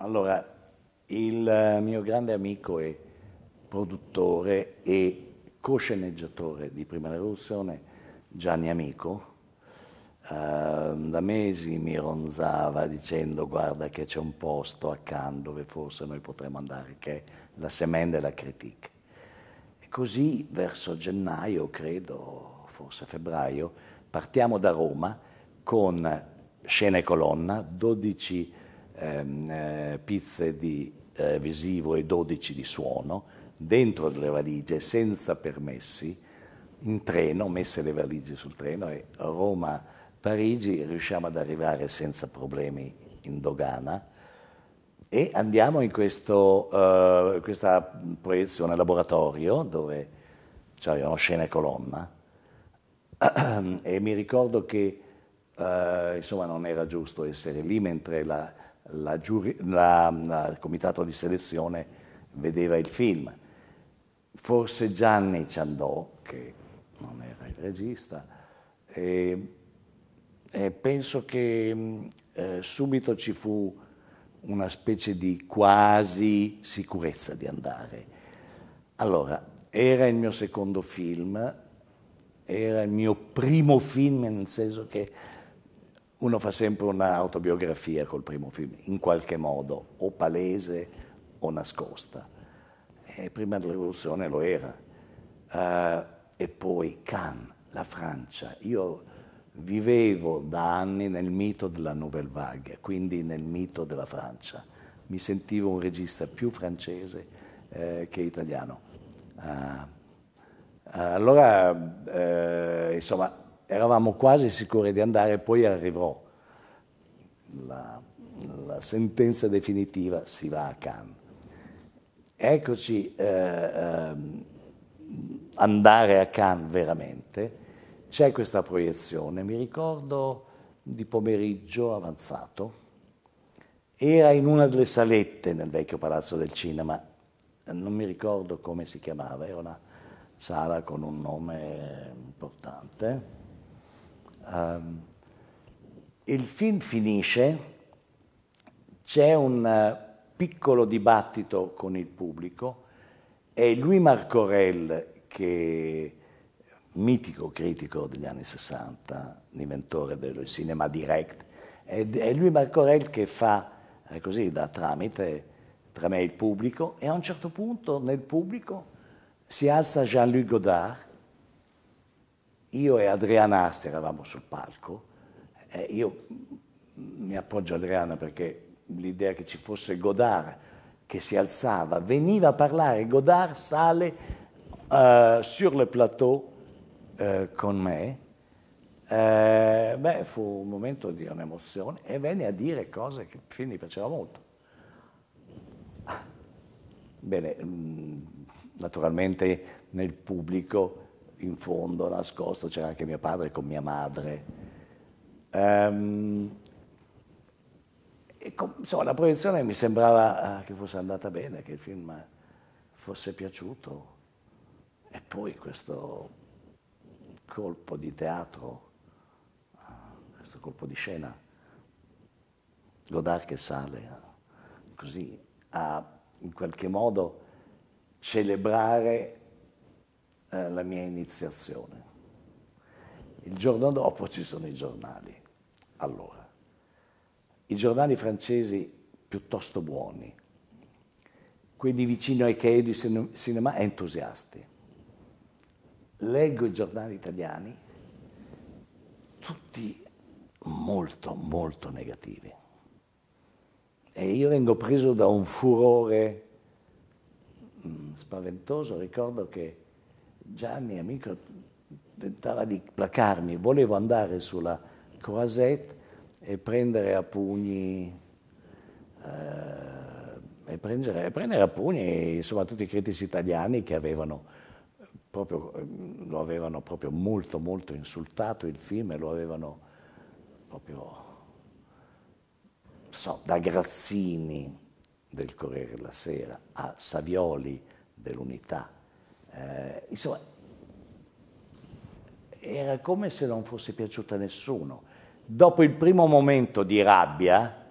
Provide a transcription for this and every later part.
Allora, il eh, mio grande amico e produttore e cosceneggiatore di Prima Revoluzione, Gianni Amico, eh, da mesi mi ronzava dicendo guarda che c'è un posto accanto dove forse noi potremmo andare, che è la e la Critique. E così verso gennaio, credo, forse febbraio, partiamo da Roma con scena e colonna, 12 ehm, eh, pizze di eh, visivo e 12 di suono, dentro le valigie, senza permessi, in treno, messe le valigie sul treno e Roma-Parigi riusciamo ad arrivare senza problemi in dogana e andiamo in questo, uh, questa proiezione laboratorio dove c'era una scena e colonna e mi ricordo che uh, insomma non era giusto essere lì mentre la, la giuri, la, la, il comitato di selezione vedeva il film. Forse Gianni ci andò, che non era il regista, e, e penso che mm, eh, subito ci fu una specie di quasi sicurezza di andare. Allora, era il mio secondo film, era il mio primo film, nel senso che uno fa sempre un'autobiografia col primo film, in qualche modo, o palese o nascosta. E eh, prima della rivoluzione lo era. Uh, e poi Cannes, la Francia. Io vivevo da anni nel mito della Nouvelle Vague, quindi nel mito della Francia. Mi sentivo un regista più francese eh, che italiano. Uh, allora, eh, insomma, eravamo quasi sicuri di andare, poi arrivò la, la sentenza definitiva, si va a Cannes. Eccoci eh, eh, andare a Cannes veramente, c'è questa proiezione, mi ricordo di pomeriggio avanzato, era in una delle salette nel vecchio Palazzo del Cinema, non mi ricordo come si chiamava, era una sala con un nome importante Um, il film finisce, c'è un eh, piccolo dibattito con il pubblico è lui Marcorell, che mitico critico degli anni 60, inventore del cinema direct, è lui Marcorell che fa eh, così da tramite tra me e il pubblico e a un certo punto nel pubblico si alza Jean-Luc Godard io e Adriana Asti eravamo sul palco, eh, io mi appoggio a Adriana perché l'idea che ci fosse Godard che si alzava, veniva a parlare, Godard sale uh, sur le plateau uh, con me, eh, beh, fu un momento di un'emozione e venne a dire cose che fin mi piaceva molto. Ah, bene, mm, naturalmente nel pubblico in fondo nascosto c'era anche mio padre con mia madre. Ehm, con, insomma, la proiezione mi sembrava ah, che fosse andata bene, che il film fosse piaciuto. E poi questo colpo di teatro, ah, questo colpo di scena, Godard che sale, ah, così a in qualche modo celebrare eh, la mia iniziazione. Il giorno dopo ci sono i giornali. Allora, i giornali francesi piuttosto buoni, quelli vicino ai Caedi Cinema entusiasti. Leggo i giornali italiani, tutti molto, molto negativi. E io vengo preso da un furore mm, spaventoso. Ricordo che Gianni, amico, tentava di placarmi, volevo andare sulla Croisette e prendere a pugni... Eh, e prendere, e prendere, a pugni insomma, tutti i critici italiani che avevano proprio, lo avevano proprio molto molto insultato il film e lo avevano proprio so, da Grazzini del Corriere della Sera a Savioli dell'Unità eh, insomma, era come se non fosse piaciuta a nessuno. Dopo il primo momento di rabbia,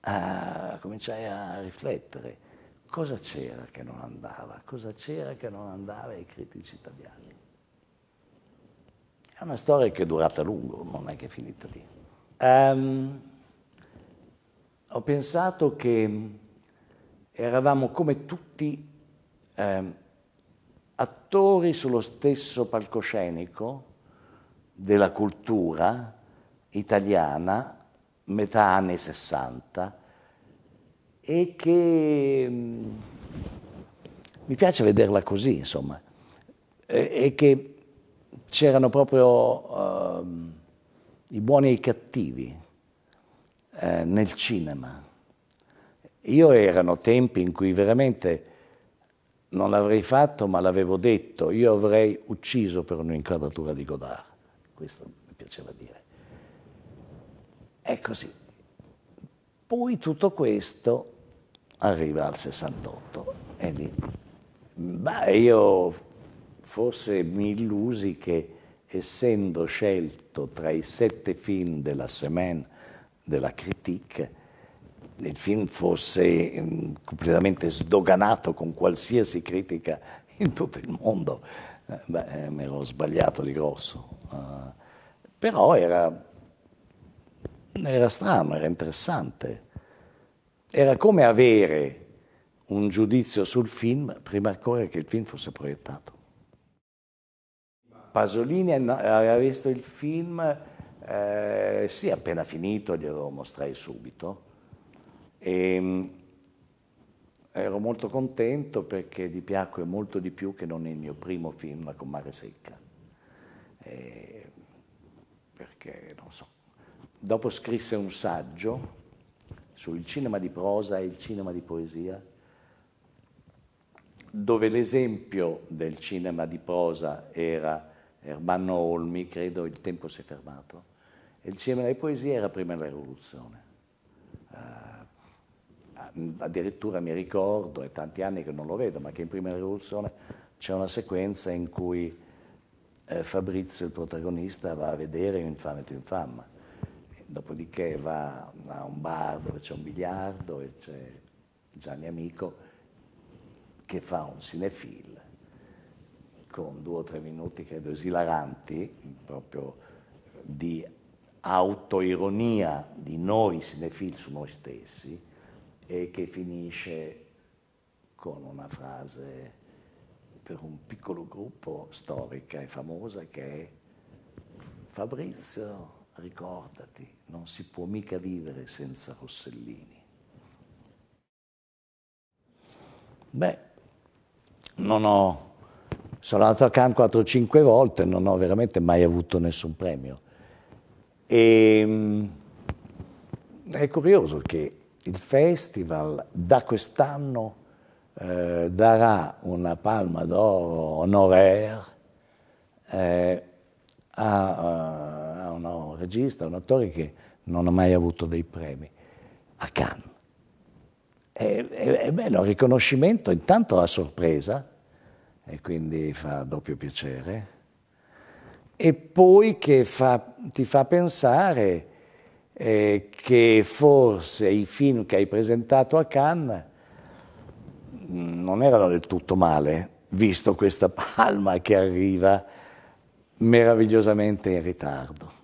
eh, cominciai a riflettere cosa c'era che non andava, cosa c'era che non andava ai critici italiani. È una storia che è durata a lungo, non è che è finita lì. Um, ho pensato che eravamo come tutti um, attori sullo stesso palcoscenico della cultura italiana metà anni 60 e che mm, mi piace vederla così, insomma, e, e che c'erano proprio uh, i buoni e i cattivi eh, nel cinema. Io erano tempi in cui veramente non l'avrei fatto, ma l'avevo detto, io avrei ucciso per un'inquadratura di Godard. Questo mi piaceva dire. È così. Poi tutto questo arriva al 68 e lì, beh, io forse mi illusi che essendo scelto tra i sette film della Semaine della Critique, il film fosse mm, completamente sdoganato con qualsiasi critica in tutto il mondo. Eh, beh, eh, mi ero sbagliato di grosso. Eh, però era, era strano, era interessante. Era come avere un giudizio sul film prima ancora che il film fosse proiettato. Pasolini aveva visto il film, eh, sì, appena finito, glielo mostrai subito e, ehm, ero molto contento perché gli piacque molto di più che non il mio primo film, con Mare Secca. E, ehm, perché, non so. Dopo scrisse un saggio sul cinema di prosa e il cinema di poesia, dove l'esempio del cinema di prosa era Ermanno Olmi, credo Il tempo si è fermato, e il cinema di poesia era prima della rivoluzione. Uh, addirittura mi ricordo, è tanti anni che non lo vedo, ma che in prima rivoluzione c'è una sequenza in cui eh, Fabrizio, il protagonista, va a vedere Infame tu infamma, dopodiché va a un bar dove c'è un biliardo e c'è Gianni Amico che fa un cinefil con due o tre minuti, credo, esilaranti, proprio di autoironia di noi cinefil su noi stessi, e che finisce con una frase per un piccolo gruppo storica e famosa che è Fabrizio, ricordati, non si può mica vivere senza Rossellini. Beh, non ho, sono andato a Cannes 4-5 volte, non ho veramente mai avuto nessun premio. E, ehm, è curioso che il festival da quest'anno eh, darà una palma d'oro onoraire eh, a, eh, a un regista, un attore che non ha mai avuto dei premi, a Cannes. È, è, è bello, il riconoscimento intanto la sorpresa, e quindi fa doppio piacere, e poi che fa, ti fa pensare eh, che forse i film che hai presentato a Cannes mm, non erano del tutto male, visto questa palma che arriva meravigliosamente in ritardo.